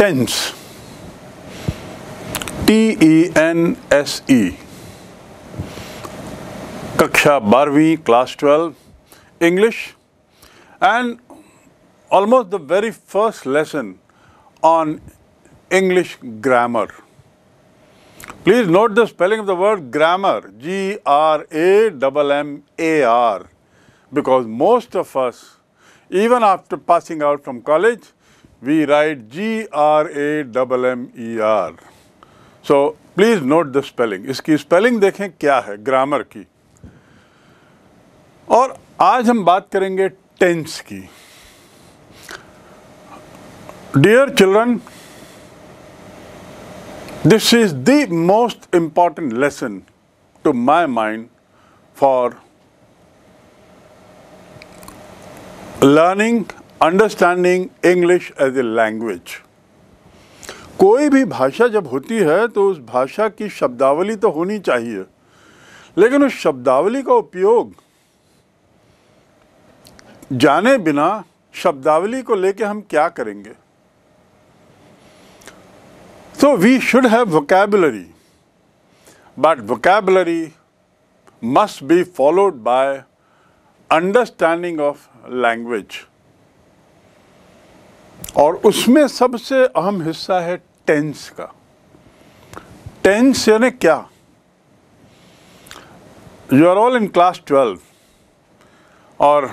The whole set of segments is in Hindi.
tense T-E-N-S-E. E N S E कक्षा बारहवीं class twelve English and almost the very Please note the spelling of the word grammar, G-R-A-M-M-A-R, because most of us, even after passing out from college, we write G-R-A-M-M-E-R. So please note the spelling. इसकी spelling देखें क्या है grammar की और आज हम बात करेंगे tense की Dear children, this is the most important lesson to my mind for learning understanding English as a language कोई भी भाषा जब होती है तो उस भाषा की शब्दावली तो होनी चाहिए लेकिन उस शब्दावली का उपयोग जाने बिना शब्दावली को लेके हम क्या करेंगे so we should have vocabulary but vocabulary must be followed by understanding of language और उसमें सबसे अहम हिस्सा है टेंस का टेंस यानी क्या you are all in class twelve और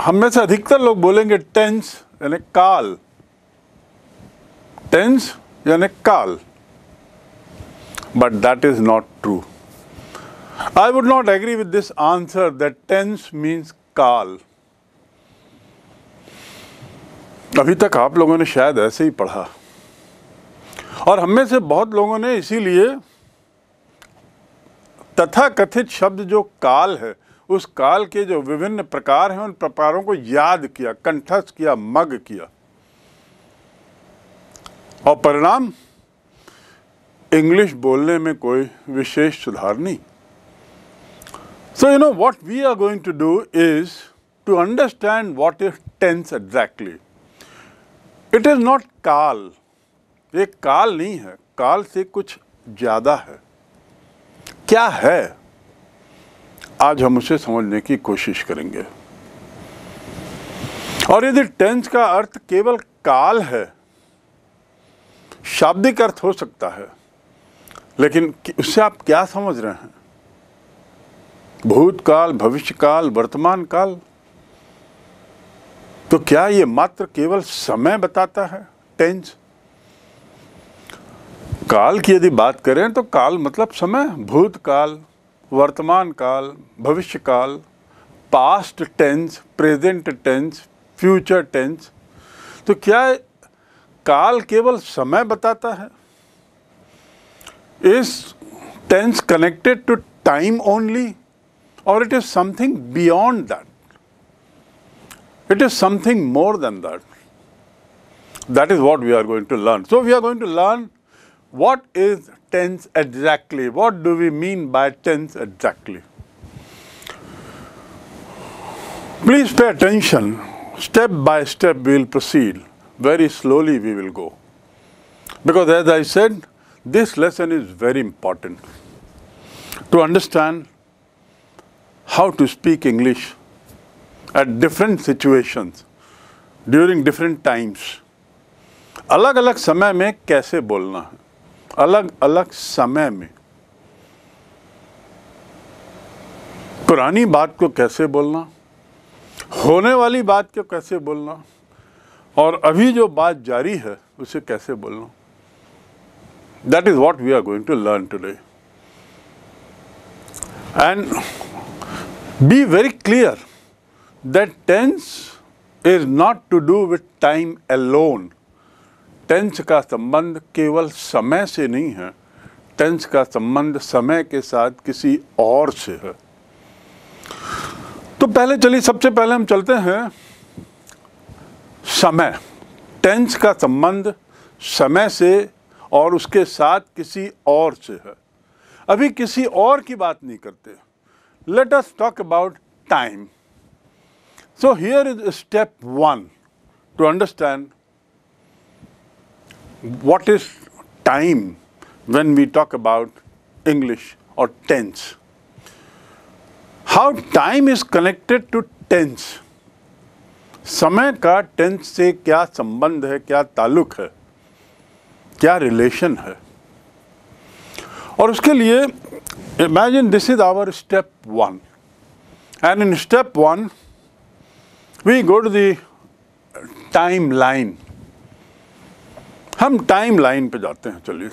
हम में से अधिकतर लोग बोलेंगे टेंस यानी काल टेंस यानी काल but that is not true I would not agree with this answer that tense means काल अभी तक आप लोगों ने शायद ऐसे ही पढ़ा और हम में से बहुत लोगों ने इसीलिए तथा कथित शब्द जो काल है उस काल के जो विभिन्न प्रकार हैं उन प्रकारों को याद किया कंठस्थ किया मग किया और परिणाम इंग्लिश बोलने में कोई विशेष सुधार नहीं so you know what we are going to do is to understand what is tense exactly it is not काल ये काल नहीं है काल से कुछ ज़्यादा है क्या है आज हम उसे समझने की कोशिश करेंगे और यदि टेंस का अर्थ केवल काल है शाब्दिक अर्थ हो सकता है लेकिन उससे आप क्या समझ रहे हैं भूतकाल भविष्यकाल वर्तमान काल तो क्या ये मात्र केवल समय बताता है टेंस काल की यदि बात करें तो काल मतलब समय भूतकाल वर्तमान काल भविष्य काल past tense present tense future tense तो क्या काल केवल समय बताता है इस tense connected to time only और it is something beyond that It is something more than that. That is what we are going to learn. So we are going to learn what is tense exactly. What do we mean by tense exactly? Please pay attention. Step by step we will proceed. Very slowly we will go. Because as I said, this lesson is very important. To understand how to speak English at different situations during different times अलग अलग समय में कैसे बोलना है अलग अलग समय में पुरानी बात को कैसे बोलना होने वाली बात को कैसे बोलना और अभी जो बात जारी है उसे कैसे बोलना That is what we are going to learn today. And be very clear that tense is not to do with time alone. Tense का संबंध केवल समय से नहीं है टेंस का संबंध समय के साथ किसी और से है तो पहले चलिए सबसे पहले हम चलते हैं समय टेंस का संबंध समय से और उसके साथ किसी और से है अभी किसी और की बात नहीं करते let us talk about time So here is step one to understand what is time when we talk about English or tense. How time is connected to tense. समय का टेंस से क्या संबंध है क्या ताल्लुक है क्या रिलेशन है और उसके लिए imagine this is our step one and in step one we go to the timeline हम टाइम लाइन पे जाते हैं चलिए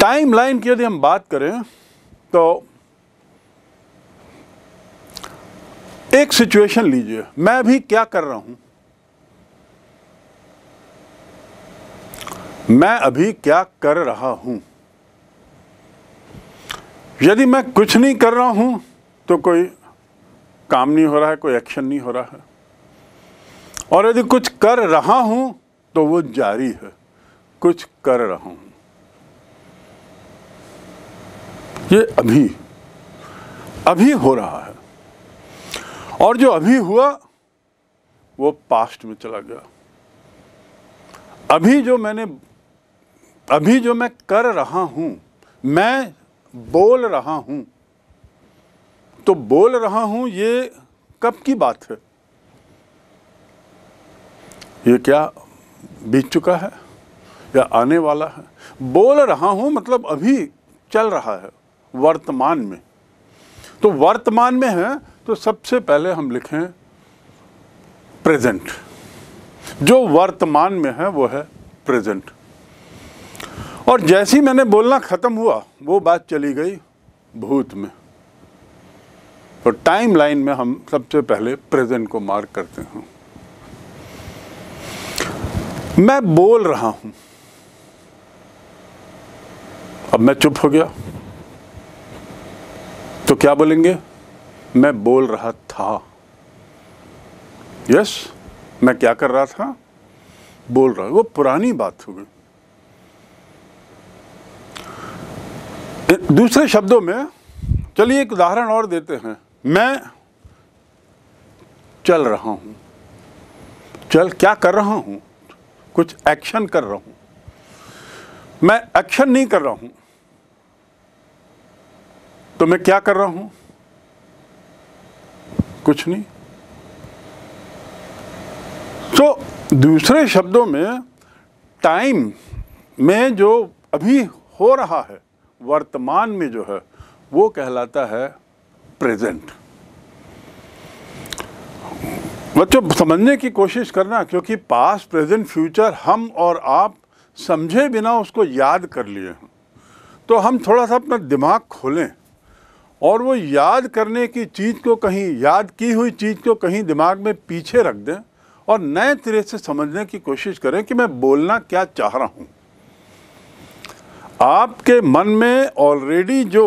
टाइम लाइन की यदि हम बात करें तो एक सिचुएशन लीजिए मैं भी क्या कर रहा हूं मैं अभी क्या कर रहा हूं यदि मैं कुछ नहीं कर रहा हूं तो कोई काम नहीं हो रहा है कोई एक्शन नहीं हो रहा है और यदि कुछ कर रहा हूं तो वो जारी है कुछ कर रहा हूं ये अभी अभी हो रहा है और जो अभी हुआ वो पास्ट में चला गया अभी जो मैंने अभी जो मैं कर रहा हूं मैं बोल रहा हूं तो बोल रहा हूं ये कब की बात है ये क्या बीत चुका है या आने वाला है बोल रहा हूं मतलब अभी चल रहा है वर्तमान में तो वर्तमान में है तो सबसे पहले हम लिखें प्रेजेंट जो वर्तमान में है वो है प्रेजेंट और जैसी मैंने बोलना ख़त्म हुआ वो बात चली गई भूत में तो टाइम लाइन में हम सबसे पहले प्रेजेंट को मार्क करते हैं मैं बोल रहा हूं अब मैं चुप हो गया तो क्या बोलेंगे मैं बोल रहा था यस मैं क्या कर रहा था बोल रहा वो पुरानी बात हो गई दूसरे शब्दों में चलिए एक उदाहरण और देते हैं मैं चल रहा हूँ चल क्या कर रहा हूँ कुछ एक्शन कर रहा हूँ मैं एक्शन नहीं कर रहा हूँ तो मैं क्या कर रहा हूँ कुछ नहीं तो so, दूसरे शब्दों में टाइम में जो अभी हो रहा है वर्तमान में जो है वो कहलाता है प्रेजेंट बच्चों समझने की कोशिश करना क्योंकि पास्ट प्रेजेंट फ्यूचर हम और आप समझे बिना उसको याद कर लिए हैं तो हम थोड़ा सा अपना दिमाग खोलें और वो याद करने की चीज़ को कहीं याद की हुई चीज़ को कहीं दिमाग में पीछे रख दें और नए तरह से समझने की कोशिश करें कि मैं बोलना क्या चाह रहा हूँ आपके मन में ऑलरेडी जो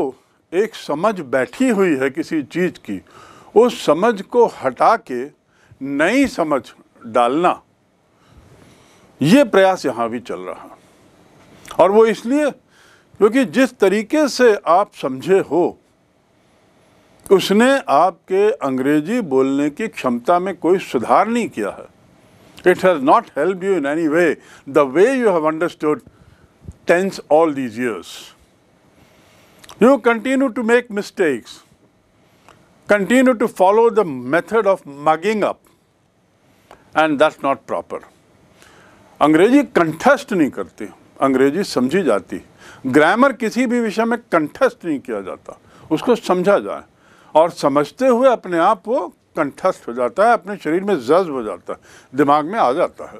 एक समझ बैठी हुई है किसी चीज़ की उस समझ को हटा के नई समझ डालना ये प्रयास यहाँ भी चल रहा और वो इसलिए क्योंकि जिस तरीके से आप समझे हो उसने आपके अंग्रेजी बोलने की क्षमता में कोई सुधार नहीं किया है it has not help you in any way the way you have understood tense all these years You continue to make mistakes. Continue to follow the method of mugging up. And that's not proper. अंग्रेजी कंठस्थ नहीं करती अंग्रेजी समझी जाती ग्रामर किसी भी विषय में कंठस्थ नहीं किया जाता उसको समझा जाए और समझते हुए अपने आप वो कंठस्थ हो जाता है अपने शरीर में जज्ब हो जाता है दिमाग में आ जाता है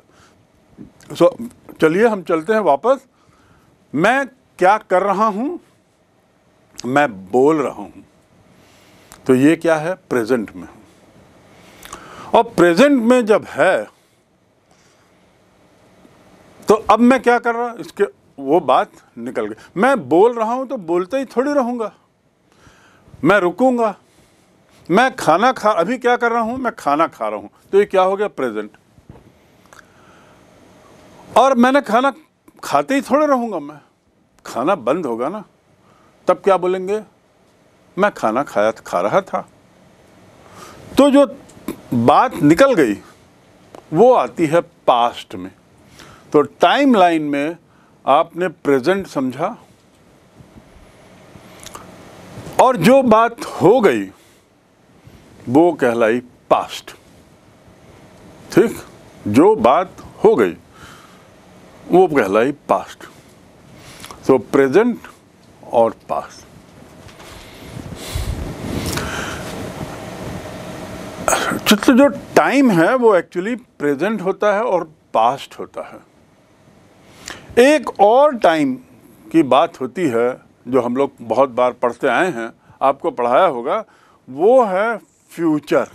सो so, चलिए हम चलते हैं वापस मैं क्या कर रहा हूँ मैं बोल रहा हूँ तो ये क्या है प्रेजेंट में और प्रेजेंट में जब है तो अब मैं क्या कर रहा इसके वो बात निकल गई मैं बोल रहा हूँ तो बोलते ही थोड़ी रहूँगा मैं रुकूँगा मैं खाना खा अभी क्या कर रहा हूँ मैं खाना खा रहा हूँ तो ये क्या हो गया प्रेजेंट और मैंने खाना खाते ही थोड़े रहूँगा मैं खाना बंद होगा ना तब क्या बोलेंगे मैं खाना खाया खा रहा था तो जो बात निकल गई वो आती है पास्ट में तो टाइम लाइन में आपने प्रेजेंट समझा और जो बात हो गई वो कहलाई पास्ट ठीक जो बात हो गई वो कहलाई पास्ट तो प्रेजेंट और पास चित्र तो, तो जो टाइम है वो एक्चुअली प्रेजेंट होता है और पास्ट होता है एक और टाइम की बात होती है जो हम लोग बहुत बार पढ़ते आए हैं आपको पढ़ाया होगा वो है फ्यूचर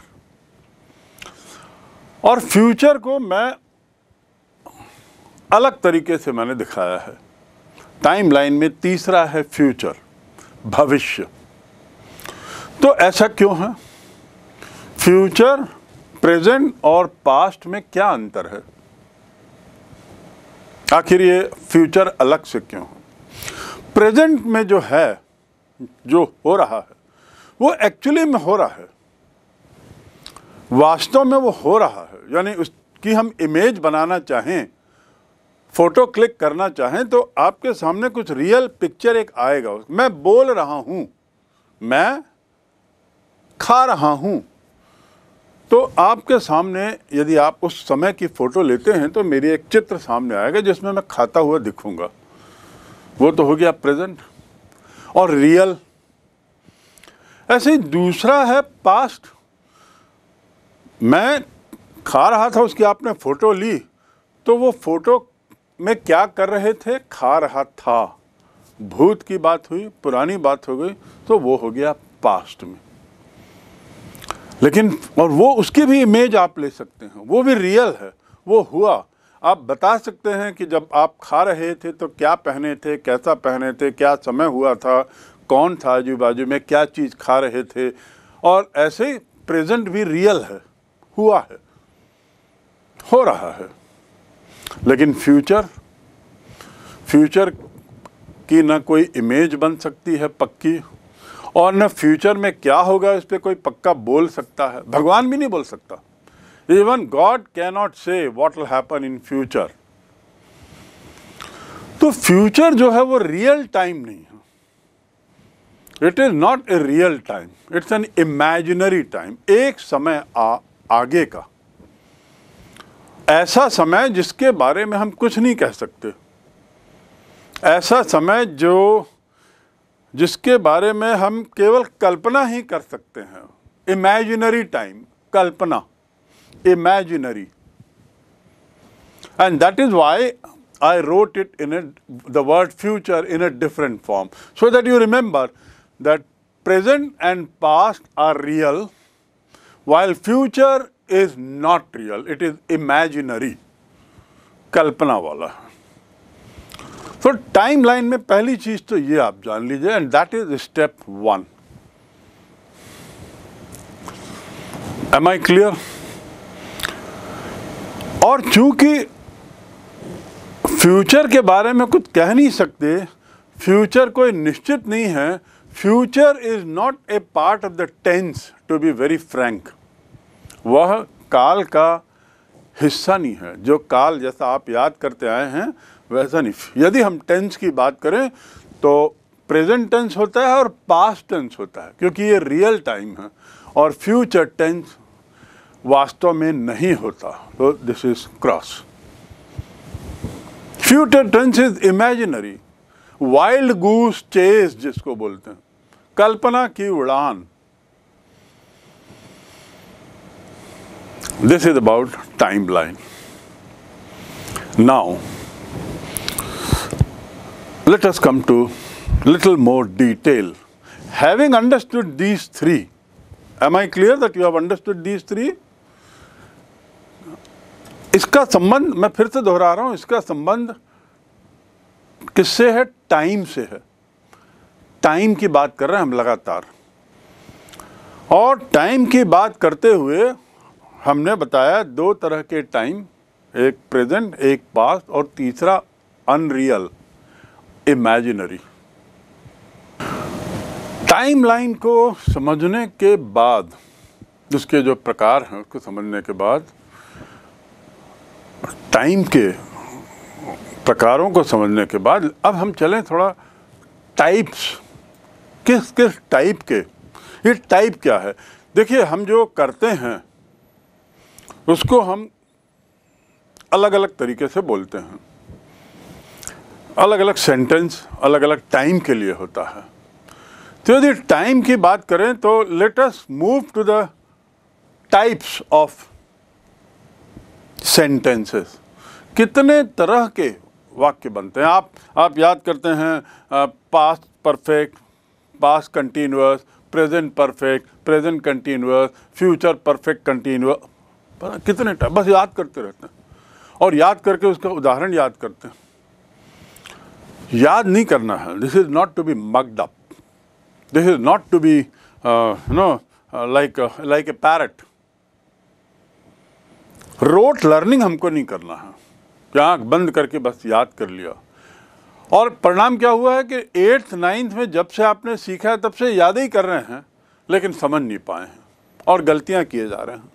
और फ्यूचर को मैं अलग तरीके से मैंने दिखाया है टाइमलाइन में तीसरा है फ्यूचर भविष्य तो ऐसा क्यों है फ्यूचर प्रेजेंट और पास्ट में क्या अंतर है आखिर ये फ्यूचर अलग से क्यों है प्रेजेंट में जो है जो हो रहा है वो एक्चुअली में हो रहा है वास्तव में वो हो रहा है यानी उसकी हम इमेज बनाना चाहें फ़ोटो क्लिक करना चाहें तो आपके सामने कुछ रियल पिक्चर एक आएगा मैं बोल रहा हूं मैं खा रहा हूं तो आपके सामने यदि आप उस समय की फ़ोटो लेते हैं तो मेरी एक चित्र सामने आएगा जिसमें मैं खाता हुआ दिखूंगा वो तो हो गया प्रेजेंट और रियल ऐसे ही दूसरा है पास्ट मैं खा रहा था उसकी आपने फ़ोटो ली तो वो फ़ोटो मैं क्या कर रहे थे खा रहा था भूत की बात हुई पुरानी बात हो गई तो वो हो गया पास्ट में लेकिन और वो उसकी भी इमेज आप ले सकते हैं वो भी रियल है वो हुआ आप बता सकते हैं कि जब आप खा रहे थे तो क्या पहने थे कैसा पहने थे क्या समय हुआ था कौन था आजू बाजू में क्या चीज़ खा रहे थे और ऐसे प्रेजेंट भी रियल है हुआ है हो रहा है लेकिन फ्यूचर फ्यूचर की ना कोई इमेज बन सकती है पक्की और न फ्यूचर में क्या होगा इस पर कोई पक्का बोल सकता है भगवान भी नहीं बोल सकता even God cannot say what will happen in future तो फ्यूचर जो है वो रियल टाइम नहीं है it is not a real time it's an imaginary time एक समय आ, आगे का ऐसा समय जिसके बारे में हम कुछ नहीं कह सकते ऐसा समय जो जिसके बारे में हम केवल कल्पना ही कर सकते हैं इमेजिनरी टाइम कल्पना imaginary and that is why I wrote it in the word future in a different form so that you remember that present and past are real while future is not real it is imaginary कल्पना वाला तो टाइम लाइन में पहली चीज तो ये आप जान लीजिए and that is step one am I clear और चूंकि फ्यूचर के बारे में कुछ कह नहीं सकते फ्यूचर कोई निश्चित नहीं है future is not a part of the tense to be very frank वह काल का हिस्सा नहीं है जो काल जैसा आप याद करते आए हैं वैसा नहीं यदि हम टेंस की बात करें तो प्रेजेंट टेंस होता है और पास्ट टेंस होता है क्योंकि ये रियल टाइम है और फ्यूचर टेंस वास्तव में नहीं होता तो this is cross future tense is imaginary wild goose chase जिसको बोलते हैं कल्पना की उड़ान this is about timeline now let us come to little more detail having understood these three am i clear that you have understood these three इसका संबंध मैं फिर से दोहरा रहा हूं इसका संबंध किससे है टाइम से है टाइम की बात कर रहे हैं हम लगातार और टाइम की बात करते हुए हमने बताया दो तरह के टाइम एक प्रेजेंट एक पास्ट और तीसरा अनरियल इमेजिनरी टाइम लाइन को समझने के बाद उसके जो प्रकार हैं उसको समझने के बाद टाइम के प्रकारों को समझने के बाद अब हम चलें थोड़ा टाइप्स किस किस टाइप के ये टाइप क्या है देखिए हम जो करते हैं उसको हम अलग अलग तरीके से बोलते हैं अलग अलग सेंटेंस अलग अलग टाइम के लिए होता है तो यदि टाइम की बात करें तो let's move to the types of sentences कितने तरह के वाक्य बनते हैं आप आप याद करते हैं past perfect past continuous present perfect present continuous future perfect continuous पता कितने टाइम बस याद करते रहते हैं और याद करके उसका उदाहरण याद करते हैं याद नहीं करना है this is not to be mugged up this is not to be no like like a parrot rote learning हमको नहीं करना है कि आँख बंद करके बस याद कर लिया और परिणाम क्या हुआ है कि एट्थ नाइन्थ में जब से आपने सीखा है तब से याद ही कर रहे हैं लेकिन समझ नहीं पाए हैं और गलतियां किए जा रहे हैं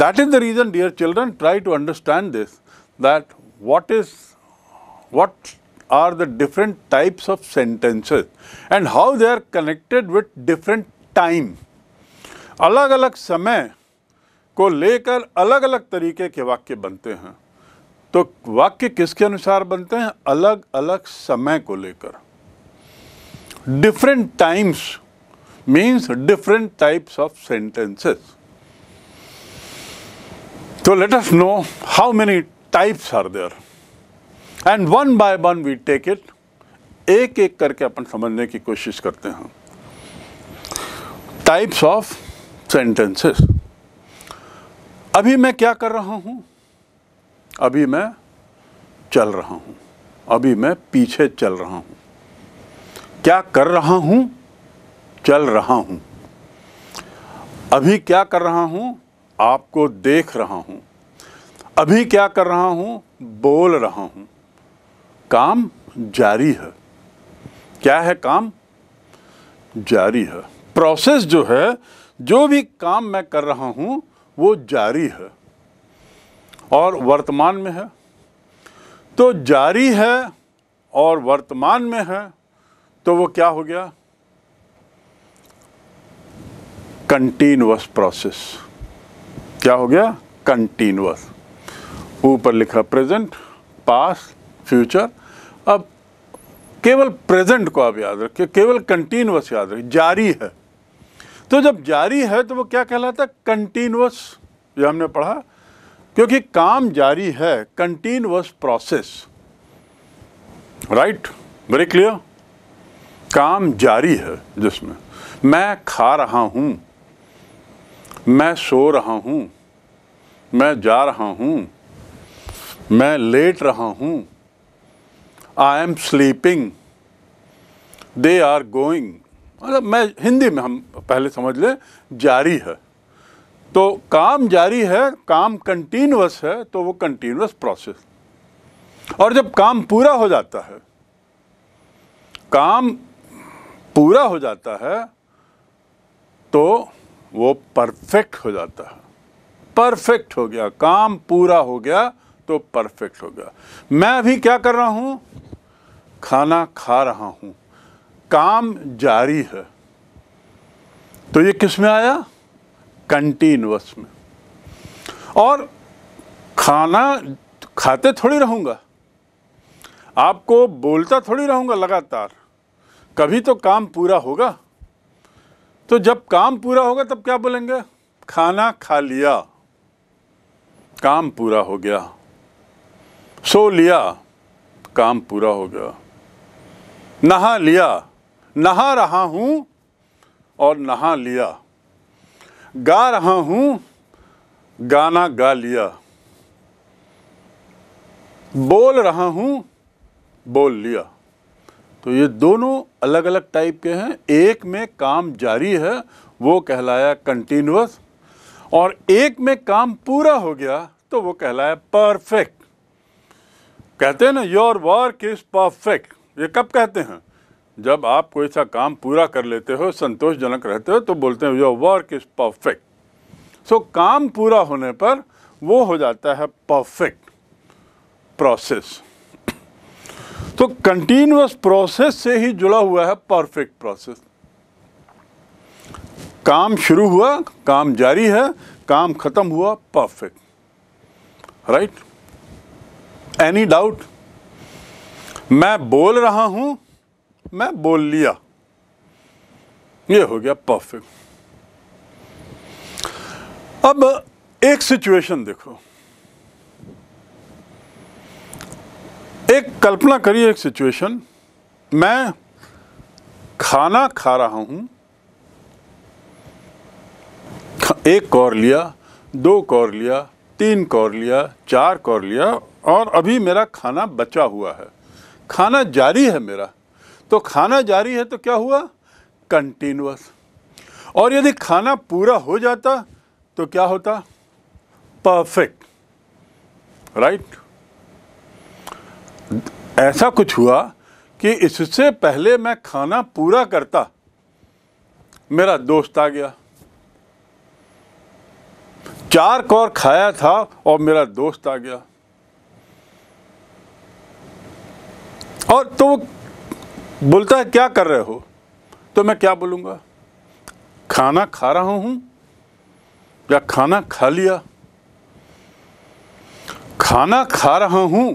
That is the reason dear children try to understand this that what is what are the different types of sentences and how they are connected with different time. अलग अलग समय को लेकर अलग अलग तरीके के वाक्य बनते हैं तो वाक्य किसके अनुसार बनते हैं अलग अलग समय को लेकर different times means different types of sentences So let us know how many types are there. And one by one we take it. एक एक करके अपन समझने की कोशिश करते हैं टाइप्स ऑफ सेंटेंसेस अभी मैं क्या कर रहा हूं अभी मैं चल रहा हूं अभी मैं पीछे चल रहा हूं क्या कर रहा हूं चल रहा हूं अभी क्या कर रहा हूं आपको देख रहा हूं अभी क्या कर रहा हूं बोल रहा हूं काम जारी है क्या है काम जारी है प्रोसेस जो है जो भी काम मैं कर रहा हूं वो जारी है और वर्तमान में है तो जारी है और वर्तमान में है तो वो क्या हो गया कंटिन्यूस प्रोसेस क्या हो गया कंटिन्यूस ऊपर लिखा प्रेजेंट पास फ्यूचर अब केवल प्रेजेंट को आप याद रखिए केवल कंटिन्यूस याद रखिए जारी है तो जब जारी है तो वो क्या कहलाता है कंटिन्यूस ये हमने पढ़ा क्योंकि काम जारी है continuous process right very clear काम जारी है जिसमें मैं खा रहा हूं मैं सो रहा हूं मैं जा रहा हूँ मैं लेट रहा हूँ I am sleeping they are going मतलब मैं हिंदी में हम पहले समझ लें जारी है तो काम जारी है काम कंटिन्यूस है तो वो कंटिन्यूस प्रोसेस और जब काम पूरा हो जाता है काम पूरा हो जाता है तो वो परफेक्ट हो जाता है परफेक्ट हो गया काम पूरा हो गया तो परफेक्ट हो गया मैं अभी क्या कर रहा हूँ खाना खा रहा हूँ काम जारी है तो ये किस में आया कंटिन्यूस में और खाना खाते थोड़ी रहूँगा आपको बोलता थोड़ी रहूँगा लगातार कभी तो काम पूरा होगा तो जब काम पूरा होगा तब क्या बोलेंगे खाना खा लिया काम पूरा हो गया सो लिया काम पूरा हो गया नहा लिया नहा रहा हूँ और नहा लिया गा रहा हूँ गाना गा लिया बोल रहा हूँ बोल लिया तो ये दोनों अलग अलग टाइप के हैं एक में काम जारी है वो कहलाया कंटिन्यूस और एक में काम पूरा हो गया तो वो कहलाया परफेक्ट कहते हैं ना योर वर्क इज़ परफेक्ट ये कब कहते हैं जब आप कोई सा काम पूरा कर लेते हो संतोषजनक रहते हो तो बोलते हैं your work is perfect so काम पूरा होने पर वो हो जाता है परफेक्ट प्रोसेस तो कंटिन्यूस प्रोसेस से ही जुड़ा हुआ है परफेक्ट प्रोसेस काम शुरू हुआ काम जारी है काम ख़त्म हुआ परफेक्ट राइट एनी डाउट मैं बोल रहा हूं मैं बोल लिया ये हो गया परफेक्ट अब एक सिचुएशन देखो एक कल्पना करिए एक सिचुएशन मैं खाना खा रहा हूं एक कौर लिया दो कौर लिया तीन कौर लिया चार कौर लिया और अभी मेरा खाना बचा हुआ है खाना जारी है मेरा तो खाना जारी है तो क्या हुआ कंटिन्यूस और यदि खाना पूरा हो जाता तो क्या होता परफेक्ट राइट ऐसा कुछ हुआ कि इससे पहले मैं खाना पूरा करता मेरा दोस्त आ गया चार कौर खाया था और मेरा दोस्त आ गया और तो बोलता है क्या कर रहे हो तो मैं क्या बोलूंगा खाना खा रहा हूं या खाना खा लिया खाना खा रहा हूं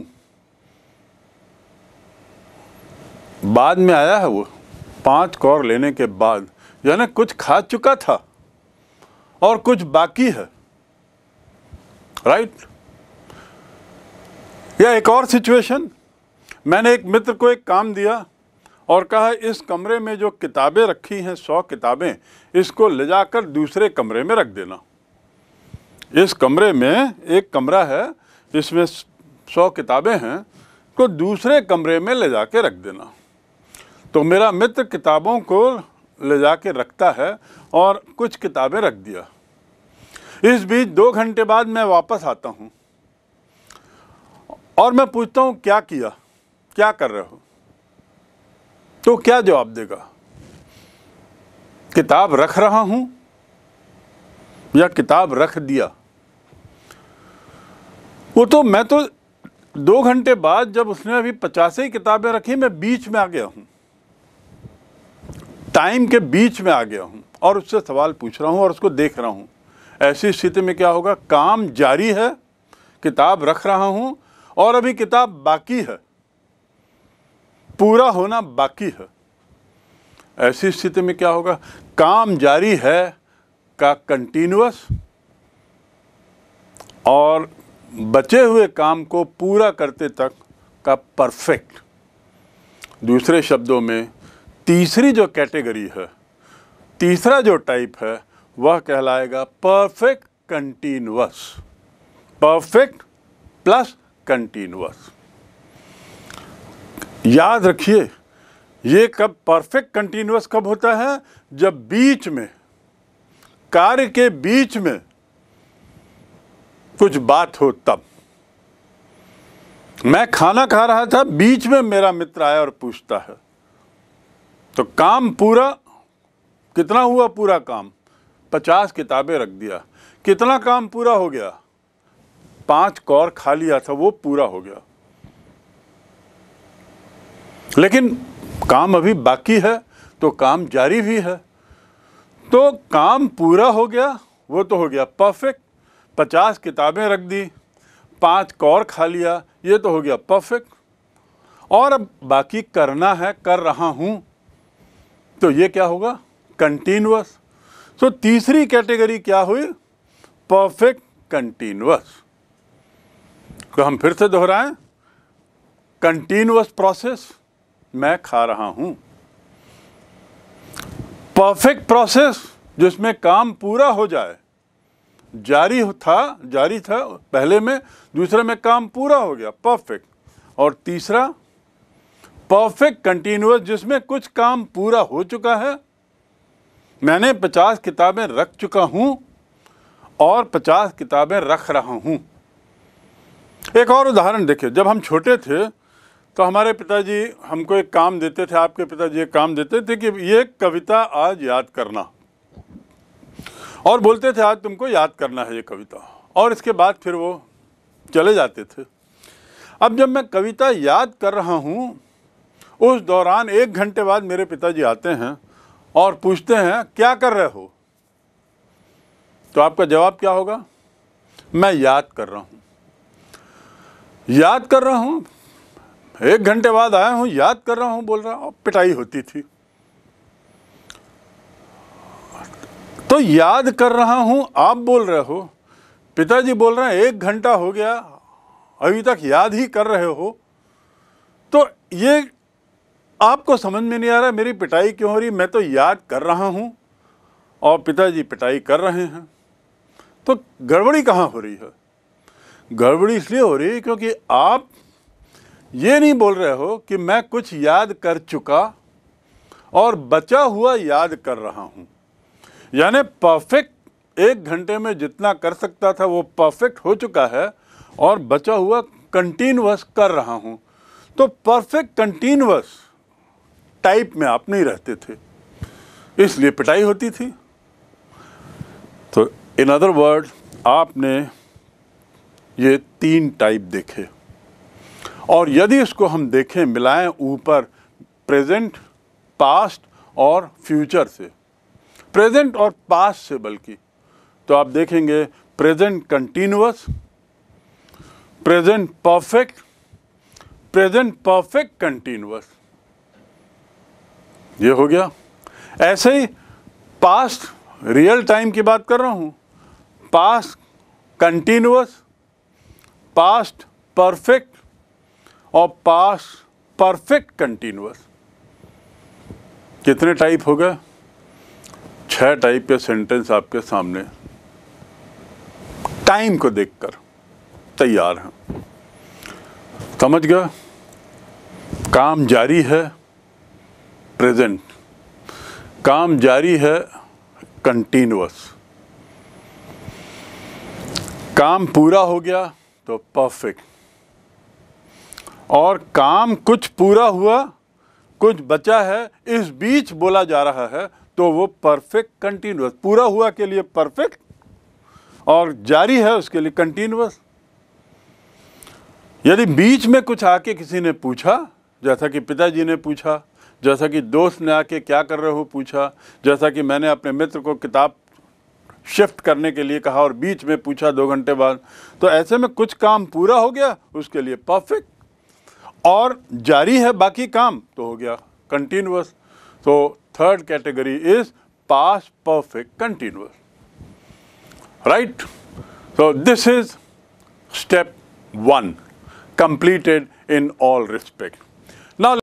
बाद में आया है वो पांच कौर लेने के बाद यानी कुछ खा चुका था और कुछ बाकी है राइट या एक और सिचुएशन मैंने एक मित्र को एक काम दिया और कहा इस कमरे में जो किताबें रखी हैं सौ किताबें इसको ले जाकर दूसरे कमरे में रख देना इस कमरे में एक कमरा है जिसमें सौ किताबें हैं को दूसरे कमरे में ले कर रख देना तो मेरा मित्र किताबों को ले कर रखता है और कुछ किताबें रख दिया इस बीच दो घंटे बाद मैं वापस आता हूँ और मैं पूछता हूँ क्या किया क्या कर रहे हो तो क्या जवाब देगा किताब रख रहा हूँ या किताब रख दिया वो तो मैं तो दो घंटे बाद जब उसने अभी पचास ही किताबें रखी मैं बीच में आ गया हूँ टाइम के बीच में आ गया हूँ और उससे सवाल पूछ रहा हूँ और उसको देख रहा हूँ ऐसी स्थिति में क्या होगा काम जारी है किताब रख रहा हूँ और अभी किताब बाकी है पूरा होना बाकी है ऐसी स्थिति में क्या होगा काम जारी है का कंटिन्यूस और बचे हुए काम को पूरा करते तक का परफेक्ट दूसरे शब्दों में तीसरी जो कैटेगरी है तीसरा जो टाइप है वह कहलाएगा perfect continuous perfect plus continuous याद रखिए ये कब परफेक्ट कंटिन्यूस कब होता है जब बीच में कार्य के बीच में कुछ बात हो तब मैं खाना खा रहा था बीच में मेरा मित्र आया और पूछता है तो काम पूरा कितना हुआ पूरा काम पचास किताबें रख दिया कितना काम पूरा हो गया पांच कौर खा लिया था वो पूरा हो गया लेकिन काम अभी बाकी है तो काम जारी भी है तो काम पूरा हो गया वो तो हो गया परफेक्ट पचास किताबें रख दी पांच कौर खा लिया ये तो हो गया परफेक्ट और अब बाकी करना है कर रहा हूँ तो ये क्या होगा कंटिन्यूस तो तीसरी कैटेगरी क्या हुई परफेक्ट कंटिन्यूस तो हम फिर से दोहराएं कंटिन्यूस प्रोसेस मैं खा रहा हूं परफेक्ट प्रोसेस जिसमें काम पूरा हो जाए जारी था जारी था पहले में दूसरे में काम पूरा हो गया परफेक्ट और तीसरा परफेक्ट कंटिन्यूस जिसमें कुछ काम पूरा हो चुका है मैंने पचास किताबें रख चुका हूँ और पचास किताबें रख रहा हूँ एक और उदाहरण देखिए जब हम छोटे थे तो हमारे पिताजी हमको एक काम देते थे आपके पिताजी एक काम देते थे कि ये कविता आज याद करना और बोलते थे आज तुमको याद करना है ये कविता और इसके बाद फिर वो चले जाते थे अब जब मैं कविता याद कर रहा हूँ उस दौरान एक घंटे बाद मेरे पिताजी आते हैं और पूछते हैं क्या कर रहे हो तो आपका जवाब क्या होगा मैं याद कर रहा हूँ याद कर रहा हूँ एक घंटे बाद आया हूँ याद कर रहा हूँ बोल रहा हूँ पिटाई होती थी तो याद कर रहा हूँ आप बोल रहे हो पिताजी बोल रहे हैं एक घंटा हो गया अभी तक याद ही कर रहे हो तो ये आपको समझ में नहीं आ रहा मेरी पिटाई क्यों हो रही मैं तो याद कर रहा हूँ और पिताजी पिटाई कर रहे हैं तो गड़बड़ी कहाँ हो रही है गड़बड़ी इसलिए हो रही है क्योंकि आप ये नहीं बोल रहे हो कि मैं कुछ याद कर चुका और बचा हुआ याद कर रहा हूँ यानी परफेक्ट एक घंटे में जितना कर सकता था वो परफेक्ट हो चुका है और बचा हुआ कंटिन्यूस कर रहा हूँ तो परफेक्ट कंटिन्यूस टाइप में आप नहीं रहते थे इसलिए पिटाई होती थी तो इन अदर वर्ड आपने ये तीन टाइप देखे और यदि इसको हम देखें मिलाएं ऊपर प्रेजेंट पास्ट और फ्यूचर से प्रेजेंट और पास्ट से बल्कि तो आप देखेंगे present continuous present perfect present perfect continuous ये हो गया ऐसे ही पास्ट रियल टाइम की बात कर रहा हूँ पास्ट कंटिन्यूस पास्ट परफेक्ट और पास्ट परफेक्ट कंटिन्यूस कितने टाइप हो गए छह टाइप के सेंटेंस आपके सामने टाइम को देखकर तैयार हैं समझ गए काम जारी है प्रेजेंट काम जारी है कंटिन्यूस काम पूरा हो गया तो परफेक्ट और काम कुछ पूरा हुआ कुछ बचा है इस बीच बोला जा रहा है तो वो परफेक्ट कंटिन्यूस पूरा हुआ के लिए परफेक्ट और जारी है उसके लिए कंटिन्यूस यदि बीच में कुछ आके किसी ने पूछा जैसा कि पिताजी ने पूछा जैसा कि दोस्त ने आके क्या कर रहे हो पूछा जैसा कि मैंने अपने मित्र को किताब शिफ्ट करने के लिए कहा और बीच में पूछा दो घंटे बाद तो ऐसे में कुछ काम पूरा हो गया उसके लिए परफेक्ट और जारी है बाकी काम तो हो गया कंटिन्यूस तो third category is past perfect continuous right so this is step one completed in all respect now